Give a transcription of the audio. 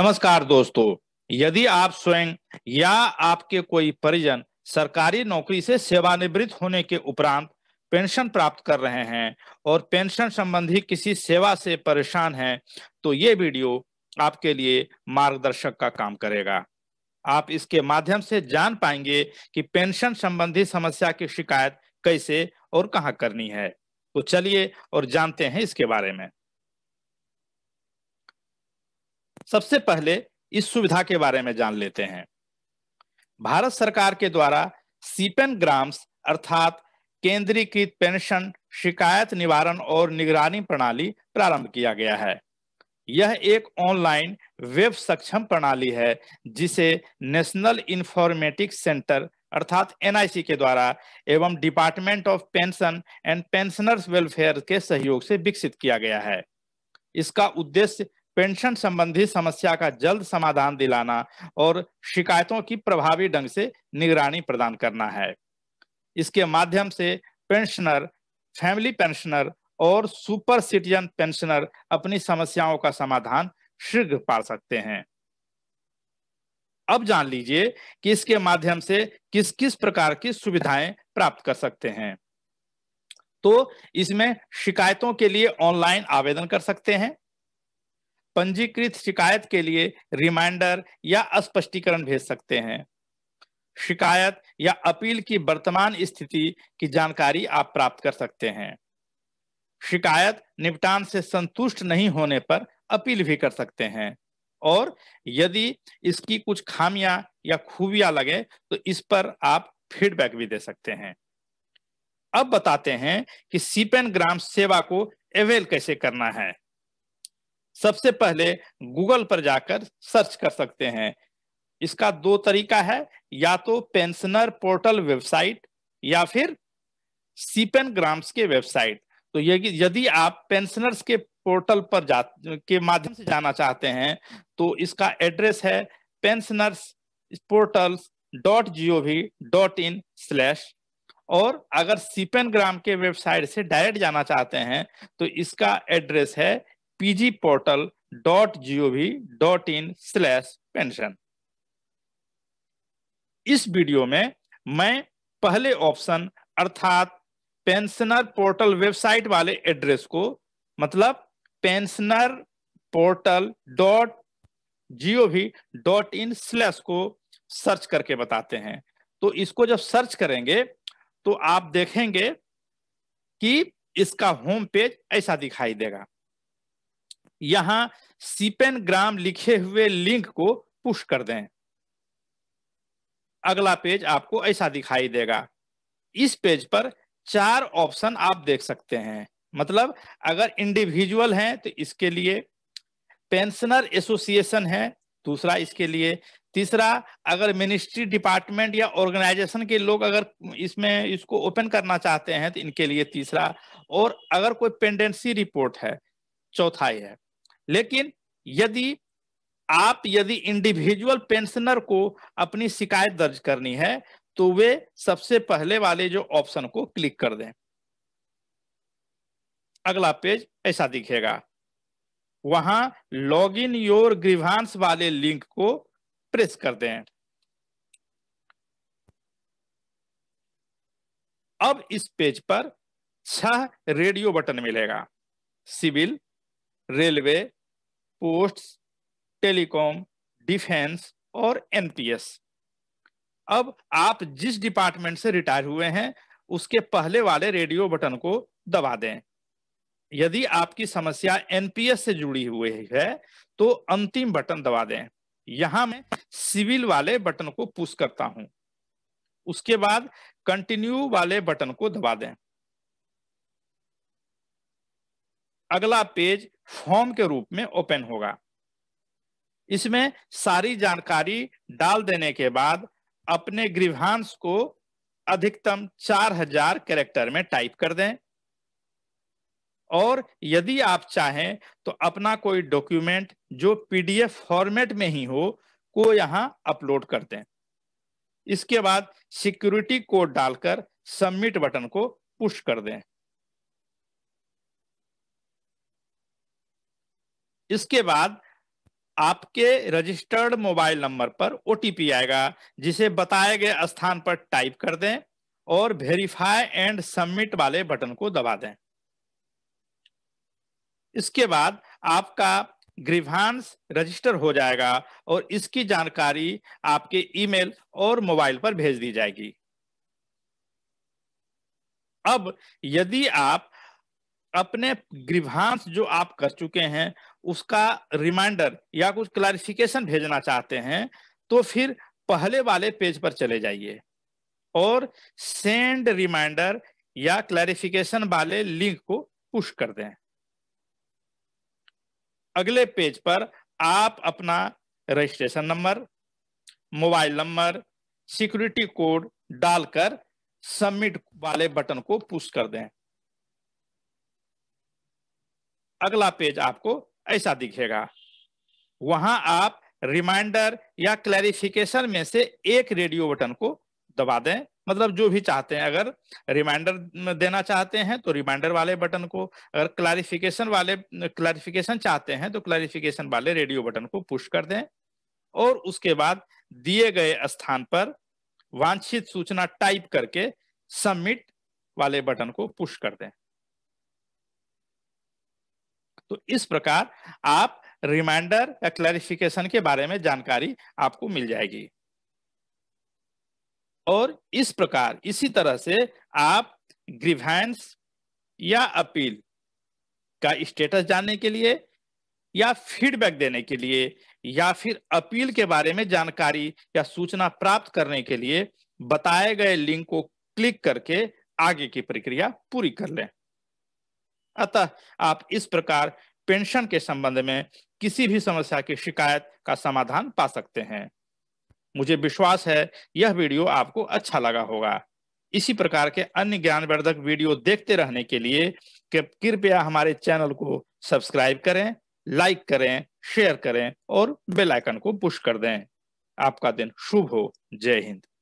नमस्कार दोस्तों यदि आप स्वयं या आपके कोई परिजन सरकारी नौकरी से सेवानिवृत्त होने के उपरांत पेंशन प्राप्त कर रहे हैं और पेंशन संबंधी किसी सेवा से परेशान हैं तो ये वीडियो आपके लिए मार्गदर्शक का काम करेगा आप इसके माध्यम से जान पाएंगे कि पेंशन संबंधी समस्या की शिकायत कैसे और कहां करनी है तो चलिए और जानते हैं इसके बारे में सबसे पहले इस सुविधा के बारे में जान लेते हैं भारत सरकार के द्वारा सीपेन ग्राम्स अर्थात केंद्रीकृत पेंशन शिकायत निवारण और निगरानी प्रणाली प्रारंभ किया गया है यह एक ऑनलाइन वेब सक्षम प्रणाली है जिसे नेशनल इंफॉर्मेटिक सेंटर अर्थात एनआईसी के द्वारा एवं department of pension and pensioners welfare के सहयोग से विकसित किया गया है इसका उद्देश्य पेंशन संबंधी समस्या का जल्द समाधान दिलाना और शिकायतों की प्रभावी ढंग से निगरानी प्रदान करना है इसके माध्यम से पेंशनर फैमिली पेंशनर और सुपर सिटीजन पेंशनर अपनी समस्याओं का समाधान शीघ्र पा सकते हैं अब जान लीजिए कि इसके माध्यम से किस किस प्रकार की सुविधाएं प्राप्त कर सकते हैं तो इसमें शिकायतों के लिए ऑनलाइन आवेदन कर सकते हैं पंजीकृत शिकायत के लिए रिमाइंडर या स्पष्टीकरण भेज सकते हैं शिकायत या अपील की वर्तमान स्थिति की जानकारी आप प्राप्त कर सकते हैं शिकायत निपटान से संतुष्ट नहीं होने पर अपील भी कर सकते हैं और यदि इसकी कुछ खामियां या खूबियां लगे तो इस पर आप फीडबैक भी दे सकते हैं अब बताते हैं कि सीपेन ग्राम सेवा को अवेल कैसे करना है सबसे पहले गूगल पर जाकर सर्च कर सकते हैं इसका दो तरीका है या तो पेंशनर पोर्टल वेबसाइट या फिर सीपेन ग्राम्स के वेबसाइट तो यदि आप पेंशनर्स के पोर्टल पर जा के माध्यम से जाना चाहते हैं तो इसका एड्रेस है pensioners portals dot G O V dot in slash और अगर सीपेन ग्राम के वेबसाइट से डायरेक्ट जाना चाहते हैं तो इसका एड्रेस है PG portal dot G O V dot in slash pension इस वीडियो में मैं पहले ऑप्शन अर्थात पेंशनर पोर्टल वेबसाइट वाले एड्रेस को मतलब pensioner portal dot G O V dot in slash को सर्च करके बताते हैं तो इसको जब सर्च करेंगे तो आप देखेंगे कि इसका होम पेज ऐसा दिखाई देगा यहां सीपेन ग्राम लिखे हुए लिंक को पुश कर दें अगला पेज आपको ऐसा दिखाई देगा इस पेज पर चार ऑप्शन आप देख सकते हैं मतलब अगर इंडिविजुअल हैं तो इसके लिए पेंशनर एसोसिएशन है दूसरा इसके लिए तीसरा अगर मिनिस्ट्री डिपार्टमेंट या ऑर्गेनाइजेशन के लोग अगर इसमें इसको ओपन करना चाहते हैं तो इनके लिए तीसरा और अगर कोई पेंडेंसी रिपोर्ट है चौथा ही है लेकिन यदि आप यदि इंडिविजुअल पेंशनर को अपनी शिकायत दर्ज करनी है तो वे सबसे पहले वाले जो ऑप्शन को क्लिक कर दें अगला पेज ऐसा दिखेगा वहां लॉग इन योर ग्रीवांस वाले लिंक को प्रेस कर दें अब इस पेज पर छह रेडियो बटन मिलेगा civil railway posts telecom defence और एनपीएस अब आप जिस डिपार्टमेंट से रिटायर हुए हैं उसके पहले वाले रेडियो बटन को दबा दें यदि आपकी समस्या एनपीएस से जुड़ी हुई है तो अंतिम बटन दबा दें यहां मैं सिविल वाले बटन को पुश करता हूं उसके बाद कंटिन्यू वाले बटन को दबा दें अगला पेज फॉर्म के रूप में ओपन होगा इसमें सारी जानकारी डाल देने के बाद अपने ग्रीवांश को अधिकतम 4000 कैरेक्टर में टाइप कर दें और यदि आप चाहें तो अपना कोई डॉक्यूमेंट जो पीडीएफ फॉर्मेट में ही हो को यहां अपलोड कर दें इसके बाद सिक्योरिटी कोड डालकर सबमिट बटन को पुश कर दें इसके बाद आपके रजिस्टर्ड मोबाइल नंबर पर ओ आएगा जिसे बताए गए स्थान पर टाइप कर दें और वेरीफाई एंड सबमिट वाले बटन को दबा दें इसके बाद आपका ग्रीवांश रजिस्टर हो जाएगा और इसकी जानकारी आपके ईमेल और मोबाइल पर भेज दी जाएगी अब यदि आप अपने ग्रीवांश जो आप कर चुके हैं उसका रिमाइंडर या कुछ क्लैरिफिकेशन भेजना चाहते हैं तो फिर पहले वाले पेज पर चले जाइए और सेंड रिमाइंडर या क्लैरिफिकेशन वाले लिंक को पुश कर दें अगले पेज पर आप अपना registration number mobile number security code डालकर सबमिट वाले बटन को पुश कर दें अगला पेज आपको ऐसा दिखेगा वहां आप रिमाइंडर या क्लैरिफिकेशन में से एक रेडियो बटन को दबा दें मतलब जो भी चाहते हैं अगर रिमाइंडर देना चाहते हैं तो रिमाइंडर वाले बटन को अगर क्लैरिफिकेशन वाले क्लैरिफिकेशन चाहते हैं तो क्लैरिफिकेशन वाले रेडियो बटन को पुश कर दें और उसके बाद दिए गए स्थान पर वांछित सूचना टाइप करके सबमिट वाले बटन को पुश कर दें तो इस प्रकार आप रिमाइंडर या क्लैरिफिकेशन के बारे में जानकारी आपको मिल जाएगी और इस प्रकार इसी तरह से आप ग्रीवेंस या अपील का स्टेटस जानने के लिए या फीडबैक देने के लिए या फिर अपील के बारे में जानकारी या सूचना प्राप्त करने के लिए बताए गए लिंक को क्लिक करके आगे की प्रक्रिया पूरी कर लें अतः आप इस प्रकार पेंशन के संबंध में किसी भी समस्या की शिकायत का समाधान पा सकते हैं मुझे विश्वास है यह वीडियो आपको अच्छा लगा होगा इसी प्रकार के अन्य ज्ञानवर्धक वीडियो देखते रहने के लिए कृपया हमारे चैनल को सब्सक्राइब करें लाइक करें शेयर करें और बेल आइकन को पुश कर दें आपका दिन शुभ हो जय हिंद